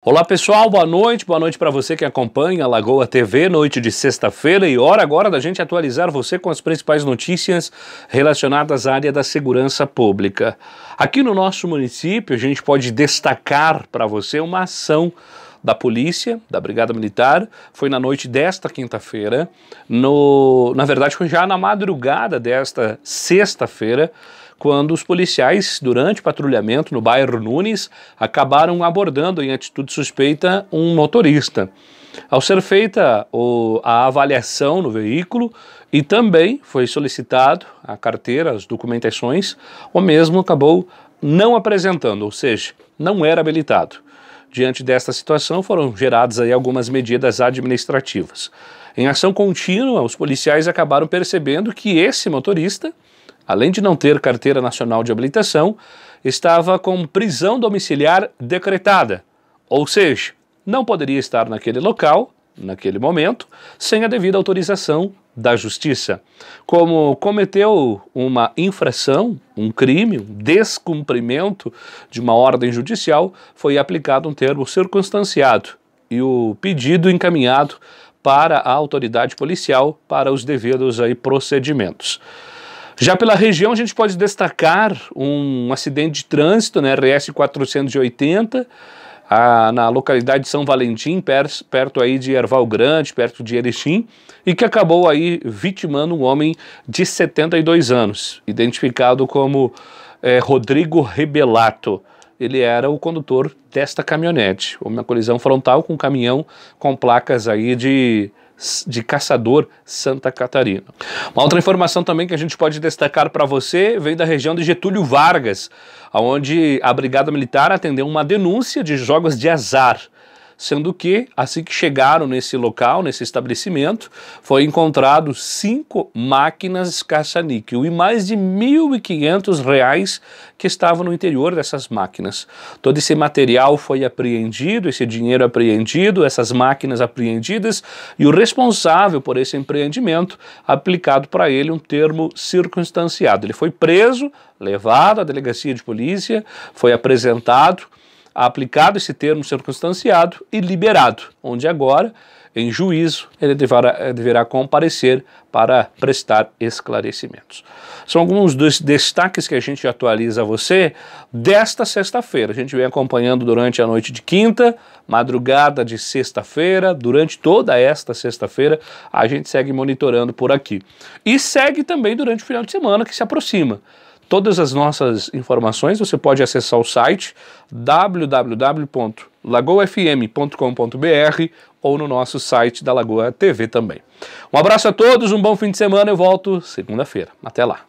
Olá pessoal, boa noite, boa noite para você que acompanha a Lagoa TV, noite de sexta-feira e hora agora da gente atualizar você com as principais notícias relacionadas à área da segurança pública. Aqui no nosso município, a gente pode destacar para você uma ação da polícia, da Brigada Militar, foi na noite desta quinta-feira, no, na verdade foi já na madrugada desta sexta-feira, quando os policiais, durante patrulhamento no bairro Nunes, acabaram abordando em atitude suspeita um motorista. Ao ser feita o, a avaliação no veículo e também foi solicitado a carteira, as documentações, o mesmo acabou não apresentando, ou seja, não era habilitado. Diante desta situação, foram geradas aí algumas medidas administrativas. Em ação contínua, os policiais acabaram percebendo que esse motorista, além de não ter carteira nacional de habilitação, estava com prisão domiciliar decretada, ou seja, não poderia estar naquele local, naquele momento, sem a devida autorização da justiça, como cometeu uma infração, um crime, um descumprimento de uma ordem judicial, foi aplicado um termo circunstanciado e o pedido encaminhado para a autoridade policial para os devidos aí procedimentos. Já pela região, a gente pode destacar um acidente de trânsito na RS 480, a, na localidade de São Valentim, perto, perto aí de Erval Grande, perto de Erechim, e que acabou aí vitimando um homem de 72 anos, identificado como é, Rodrigo Rebelato ele era o condutor desta caminhonete. Houve uma colisão frontal com um caminhão com placas aí de de Caçador, Santa Catarina. Uma outra informação também que a gente pode destacar para você vem da região de Getúlio Vargas, onde a Brigada Militar atendeu uma denúncia de jogos de azar sendo que, assim que chegaram nesse local, nesse estabelecimento, foi encontrado cinco máquinas caça-níquel e mais de R$ 1.500 que estavam no interior dessas máquinas. Todo esse material foi apreendido, esse dinheiro apreendido, essas máquinas apreendidas e o responsável por esse empreendimento aplicado para ele um termo circunstanciado. Ele foi preso, levado à delegacia de polícia, foi apresentado aplicado esse termo circunstanciado e liberado, onde agora, em juízo, ele deverá, deverá comparecer para prestar esclarecimentos. São alguns dos destaques que a gente atualiza a você desta sexta-feira. A gente vem acompanhando durante a noite de quinta, madrugada de sexta-feira, durante toda esta sexta-feira, a gente segue monitorando por aqui. E segue também durante o final de semana que se aproxima. Todas as nossas informações você pode acessar o site www.lagoafm.com.br ou no nosso site da Lagoa TV também. Um abraço a todos, um bom fim de semana, eu volto segunda-feira. Até lá.